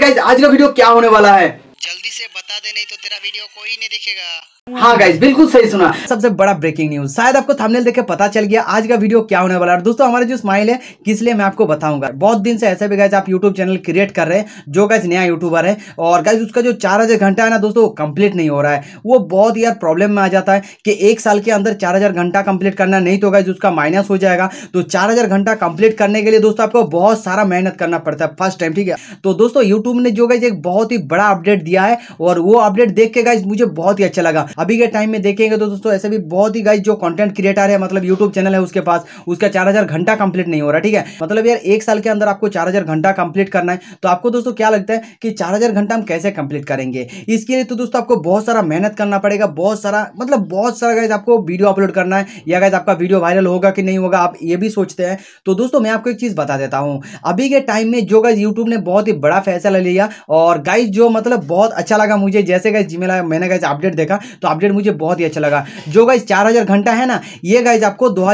guys आज का video क्या होने वाला है जल्दी से बता दे नहीं तो तेरा वीडियो कोई नहीं देखेगा हाँ गाइज बिल्कुल सही सुना सबसे बड़ा ब्रेकिंग न्यूज शायद आपको थंबनेल देखे पता चल गया आज का वीडियो क्या होने वाला है दोस्तों हमारे जो स्माइल है किस लिए मैं आपको बताऊंगा बहुत दिन से ऐसे भी गाइज आप यूट्यूब चैनल क्रिएट कर रहे हैं जो गाइज नया यूट्यूबर है और गाइज उसका जो चार हजार घंटा है ना दोस्तों कंप्लीट नहीं हो रहा है वो बहुत यार प्रॉब्लम में आ जाता है कि एक साल के अंदर चार हजार घंटा कंप्लीट करना नहीं तो गाइज उसका माइनस हो जाएगा तो चार हजार घंटा कंप्लीट करने के लिए दोस्तों आपको बहुत सारा मेहनत करना पड़ता है फर्स्ट टाइम ठीक है तो दोस्तों यूट्यूब ने जो गाइज एक बहुत ही बड़ा अपडेट दिया है और वो अपडेट देख के गाइज मुझे बहुत ही अच्छा लगा अभी के टाइम में देखेंगे तो दोस्तों ऐसे भी बहुत ही गाइज जो कंटेंट क्रिएटर है मतलब यूट्यूब चैनल है उसके पास उसका चार घंटा कंप्लीट नहीं हो रहा ठीक है मतलब यार एक साल के अंदर आपको चार घंटा कंप्लीट करना है तो आपको दोस्तों क्या लगता है कि चार घंटा हम कैसे कंप्लीट करेंगे इसके लिए तो दोस्तों आपको बहुत सारा मेहनत करना पड़ेगा बहुत सारा मतलब बहुत सारा गाइज आपको वीडियो अपलोड करना है या गाइज आपका वीडियो वायरल होगा कि नहीं होगा आप ये भी सोचते हैं तो दोस्तों मैं आपको एक चीज़ बता देता हूँ अभी के टाइम में जो गाइज यूट्यूब ने बहुत ही बड़ा फैसला लिया और गाइज जो मतलब बहुत अच्छा लगा मुझे जैसे गाइज मैंने गाइज अपडेट देखा तो अपडेट मुझे बहुत ही अच्छा लगा जो गाइज चार घंटा है ना ये गाइज आपको दो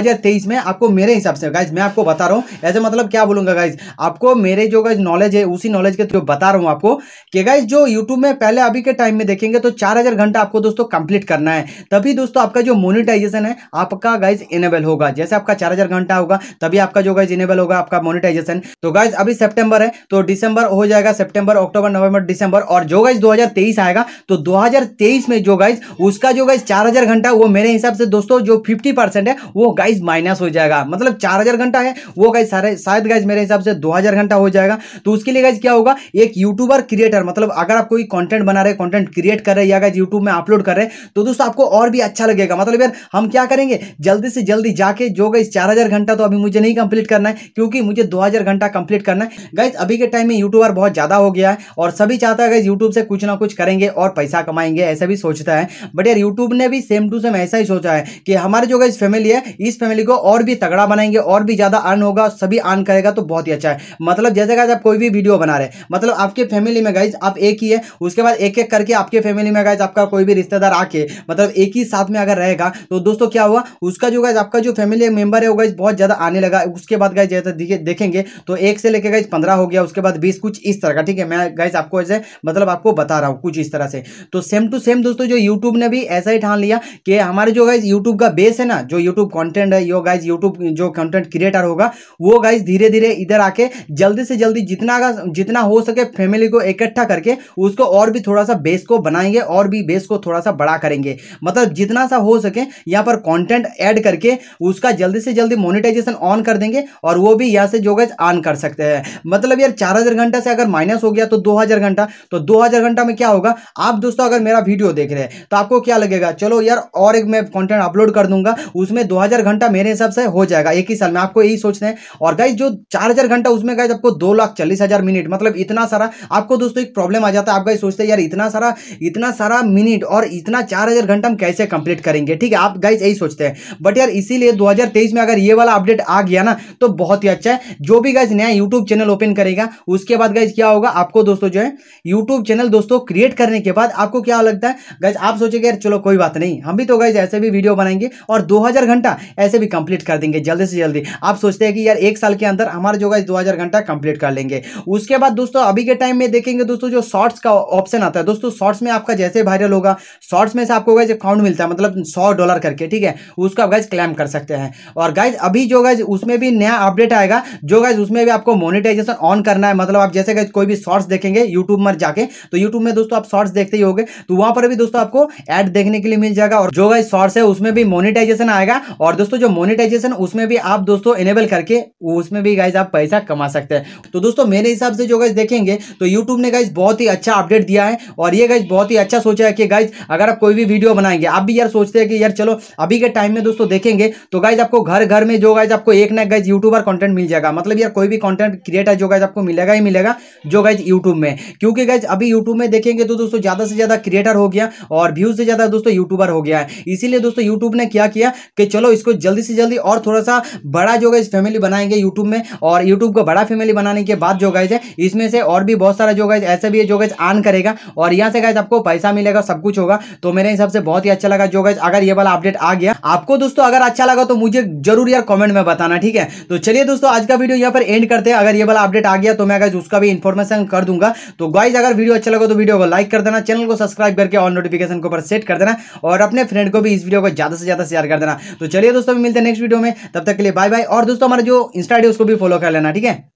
में आपको मेरे हिसाब से गाइज मैं आपको बता रहा हूँ ऐसे मतलब क्या बोलूंगा गाइज आपको मेरे जो गाइज नॉलेज है उसी नॉलेज के थ्रू बता रहा हूँ आपको कि गाइज जो यूट्यूब में पहले अभी के टाइम में देखेंगे तो चार घंटा आपको दोस्तों कंप्लीट करना है तभी दोस्तों आपका जो मोनिटाइजेशन है आपका गाइज इनेबल होगा जैसे आपका चार घंटा होगा तभी आपका जो गाइज इनेबल होगा आपका मोनिटाइजेशन तो गाइज अभी सेप्टेम्बर है तो डिसंबर हो जाएगा सेप्टेम्बर अक्टूबर नवंबर दिसंबर और जो गाइज 2023 आएगा तो 2023 में जो गाइज उसका जो गाइज चार हज़ार घंटा वो मेरे हिसाब से दोस्तों जो फिफ्टी परसेंट है वो गाइज माइनस हो जाएगा मतलब चार हज़ार घंटा है वो गाइज सारे शायद गाइज मेरे हिसाब से दो हज़ार घंटा हो जाएगा तो उसके लिए गाइज क्या होगा एक यूट्यूबर क्रिएटर मतलब अगर आप कोई कॉन्टेंट बना रहे कॉन्टेंट क्रिएट कर रहे या गाइज यूट्यूब में अपलोड कर रहे तो दोस्तों आपको और भी अच्छा लगेगा मतलब यार हम क्या करेंगे जल्दी से जल्दी जाके जो गाइज चार घंटा तो अभी मुझे नहीं कंप्लीट करना है क्योंकि मुझे दो घंटा कंप्लीट करना है गाइज अभी के टाइम में यूट्यूबर बहुत ज़्यादा हो गया है और सभी चाहता है गाइज यूट्यूब से कुछ ना कुछ करेंगे और पैसा कमाएंगे ऐसा भी सोचता है बट यार यूट्यूब ने भी सेम टू सेम ऐसा ही सोचा है कि हमारे जो इस फैमिली है इस फैमिली को और भी तगड़ा बनाएंगे और भी ज़्यादा अर्न होगा सभी अर्न करेगा तो बहुत ही अच्छा है मतलब जैसे गाइज आप कोई भी वीडियो बना रहे मतलब आपके फैमिली में गाइज आप एक ही है उसके बाद एक एक करके आपके फैमिली में गाइज आपका कोई भी रिश्तेदार आके मतलब एक ही साथ में अगर रहेगा तो दोस्तों क्या हुआ उसका जो गाइज आपका जो फैमिली मेंबर है वो गाइज बहुत ज़्यादा आने लगा उसके बाद गाइज जैसे देखेंगे तो एक से लेकर गाइज पंद्रह हो गया उसके बाद बीस कुछ इस तरह का ठीक है मैं गाइज आपको ऐसे मतलब आपको बता रहा हूँ कुछ इस तरह से तो सेम टू सेम दोस्तों जो यूट्यूब यूट्यूब ने भी ऐसा ही ठान लिया कि हमारे जो गाइज यूट्यूब का बेस है ना जो यूट्यूब कॉन्टेंट है यो गाइज यूट्यूब जो कंटेंट क्रिएटर होगा वो गाइज धीरे धीरे इधर आके जल्दी से जल्दी जितना का जितना हो सके फैमिली को इकट्ठा करके उसको और भी थोड़ा सा बेस को बनाएंगे और भी बेस को थोड़ा सा बड़ा करेंगे मतलब जितना सा हो सके यहाँ पर कॉन्टेंट ऐड करके उसका जल्दी से जल्दी मोनिटाइजेशन ऑन कर देंगे और वो भी यहाँ से जो गाइज ऑन कर सकते हैं मतलब यार चार हज़ार घंटा से अगर माइनस हो गया तो दो हज़ार घंटा तो दो हज़ार घंटा में क्या होगा आप दोस्तों अगर मेरा वीडियो देख रहे हैं तो आप आपको क्या लगेगा चलो यार और एक मैं कंटेंट अपलोड कर दूंगा उसमें 2000 घंटा मेरे हिसाब से हो जाएगा एक ही साल में आपको यही सोचना है और गाइज जो 4000 घंटा उसमें गाइज आपको दो लाख चालीस हजार मिनट मतलब इतना सारा आपको दोस्तों एक प्रॉब्लम आ जाता है आप गाइज सोचते हैं यार इतना सारा इतना सारा मिनट और इतना चार घंटा हम कैसे कंप्लीट करेंगे ठीक है आप गाइज यही सोचते हैं बट यार इसीलिए दो में अगर ये वाला अपडेट आ गया ना तो बहुत ही अच्छा है जो भी गाइज नया यूट्यूब चैनल ओपन करेगा उसके बाद गाइज क्या होगा आपको दोस्तों जो है यूट्यूब चैनल दोस्तों क्रिएट करने के बाद आपको क्या लगता है गाइज आप सोचे चुके हैं चलो कोई बात नहीं हम भी तो गए ऐसे भी वीडियो बनाएंगे और दो घंटा ऐसे भी कंप्लीट कर देंगे जल्दी से जल्दी आप सोचते हैं कि यार एक साल के अंदर हमारा जो गए दो घंटा कंप्लीट कर लेंगे उसके बाद दोस्तों अभी के टाइम में देखेंगे दोस्तों जो शॉर्ट्स का ऑप्शन आता है दोस्तों शॉर्ट्स में आपका जैसे वायरल होगा शॉर्ट्स में से आपको गाइज अकाउंट मिलता है मतलब सौ डॉलर करके ठीक है उसको आप गाइज क्लेम कर सकते हैं और गाइज अभी जो गाइज उसमें भी नया अपडेट आएगा जो गाइज उसमें भी आपको मोनिटाइजेशन ऑन करना है मतलब आप जैसे गाइज कोई भी शॉर्ट्स देखेंगे यूट्यूब में जाके तो यूट्यूब में दोस्तों आप शॉर्ट्स देखते ही हो तो वहां पर भी दोस्तों आपको एड देखने के लिए मिल जाएगा और जो गाइस शॉर्ट्स है उसमें भी मोनिटाइजेशन आएगा और दोस्तों जो मोनिटाइजेशन उसमें भी आप दोस्तों इनेबल करके उसमें भी गाइज आप पैसा कमा सकते हैं तो दोस्तों मेरे हिसाब से जो गाइज देखेंगे तो यूट्यूब ने गाइज बहुत ही अच्छा अपडेट दिया है और ये गाइज बहुत ही अच्छा सोचा है कि गाइज अगर आप कोई भी वीडियो बनाएंगे आप भी यार सोचते हैं कि यार चलो अभी के टाइम में दोस्तों देखेंगे तो गाइज आपको घर घर में जो गाइज आपको एक ना गाइज यूट्यूबर कंटेंट मिल जाएगा मतलब यार कोई भी कंटेंट क्रिएटर जो गाइज आपको मिलेगा ही मिलेगा जो गाइज यूट्यूब में क्योंकि गाइज अभी यूट्यूब में देखेंगे तो दोस्तों ज़्यादा से ज़्यादा क्रिएटर हो गया और व्यू व्यूज से ज़्यादा दोस्तों यूट्यूबर हो गया है इसीलिए दोस्तों यूट्यूब ने क्या किया कि चलो इसको जल्दी से जल्दी और थोड़ा सा बड़ा जो है इस फैमिली बनाएंगे यूट्यूब में और यूट्यूब को बड़ा फैमिली बनाने के बाद जो गए इसमें से और भी बहुत सारा जो गए ऐसे भी है जो गए आन करेगा और यहाँ से गए आपको पैसा मिलेगा सब कुछ होगा तो मेरे हिसाब से बहुत ही अच्छा लगा जो गए अगर ये वाला अपडेट आ गया आपको दोस्तों अगर अच्छा लगा तो मुझे जरूर यार कॉमेंट में बताना ठीक है तो चलिए दोस्तों आज का वीडियो यहाँ पर एंड करते हैं अगर ये वाला अपडेट आ गया तो मैं गाइज उसका भी इन्फॉर्मेशन कर दूंगा तो गाइज अगर वीडियो अच्छा लगा तो वीडियो को लाइक कर देना चैनल को सब्सक्राइब करके और नोटिफिकेशन को पर सेट कर देना और अपने फ्रेंड को भी इस वीडियो को ज़्यादा से ज़्यादा शेयर कर देना तो चलिए दोस्तों मिलते हैं नेक्स्ट वीडियो में तब तक के लिए बाय बाय और दोस्तों हमारे जो इंस्टा उसको भी फॉलो कर लेना ठीक है